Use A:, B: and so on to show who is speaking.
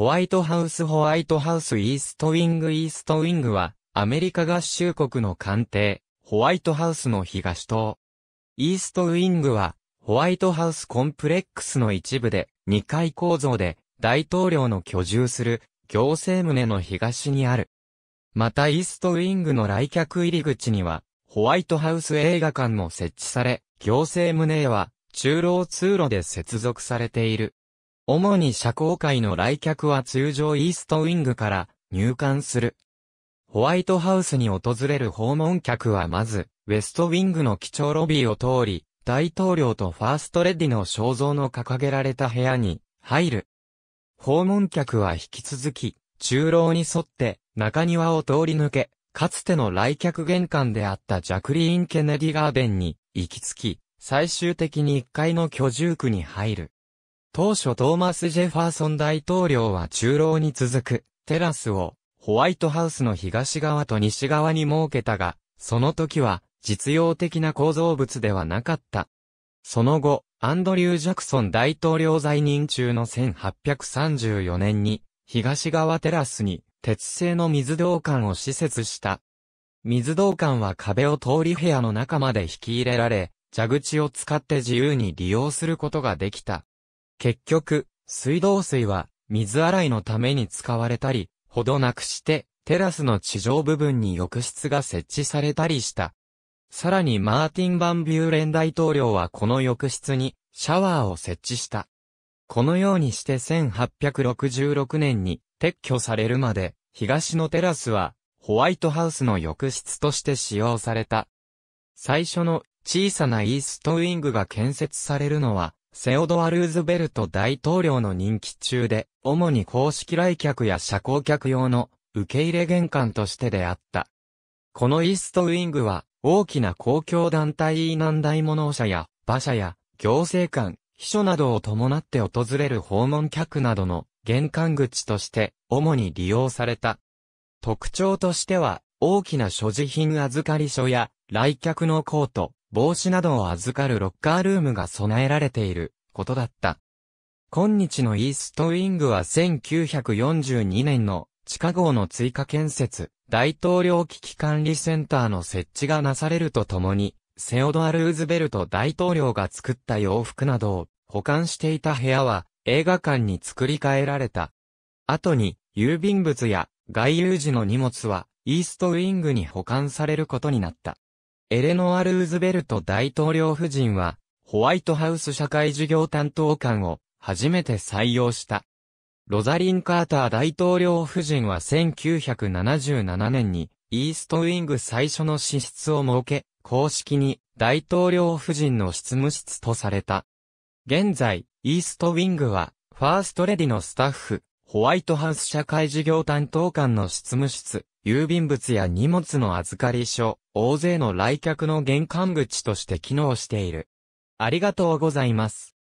A: ホワイトハウスホワイトハウスイーストウィングイーストウィングは、アメリカ合衆国の官邸、ホワイトハウスの東棟。イーストウィングは、ホワイトハウスコンプレックスの一部で、2階構造で、大統領の居住する、行政棟の東にある。またイーストウィングの来客入り口には、ホワイトハウス映画館も設置され、行政棟へは、中老通路で接続されている。主に社交界の来客は通常イーストウィングから入館する。ホワイトハウスに訪れる訪問客はまず、ウェストウィングの基調ロビーを通り、大統領とファーストレディの肖像の掲げられた部屋に入る。訪問客は引き続き、中楼に沿って中庭を通り抜け、かつての来客玄関であったジャクリーン・ケネディガーデンに行き着き、最終的に1階の居住区に入る。当初トーマス・ジェファーソン大統領は中老に続くテラスをホワイトハウスの東側と西側に設けたが、その時は実用的な構造物ではなかった。その後、アンドリュー・ジャクソン大統領在任中の1834年に、東側テラスに鉄製の水道管を施設した。水道管は壁を通り部屋の中まで引き入れられ、蛇口を使って自由に利用することができた。結局、水道水は水洗いのために使われたり、ほどなくして、テラスの地上部分に浴室が設置されたりした。さらにマーティン・バンビューレン大統領はこの浴室にシャワーを設置した。このようにして1866年に撤去されるまで、東のテラスはホワイトハウスの浴室として使用された。最初の小さなイーストウィングが建設されるのはセオドア・ルーズベルト大統領の任期中で、主に公式来客や社交客用の受け入れ玄関としてであった。このイーストウィングは、大きな公共団体難題物者や、馬車や、行政官、秘書などを伴って訪れる訪問客などの玄関口として、主に利用された。特徴としては、大きな所持品預かり所や、来客のコート、帽子などを預かるロッカールームが備えられていることだった。今日のイーストウィングは1942年の地下号の追加建設、大統領危機管理センターの設置がなされるとともに、セオドアル・ウズベルト大統領が作った洋服などを保管していた部屋は映画館に作り変えられた。後に郵便物や外遊時の荷物はイーストウィングに保管されることになった。エレノア・ルーズベルト大統領夫人は、ホワイトハウス社会事業担当官を初めて採用した。ロザリン・カーター大統領夫人は1977年に、イーストウィング最初の支出を設け、公式に大統領夫人の執務室とされた。現在、イーストウィングは、ファーストレディのスタッフ、ホワイトハウス社会事業担当官の執務室、郵便物や荷物の預かり所、大勢の来客の玄関口として機能している。ありがとうございます。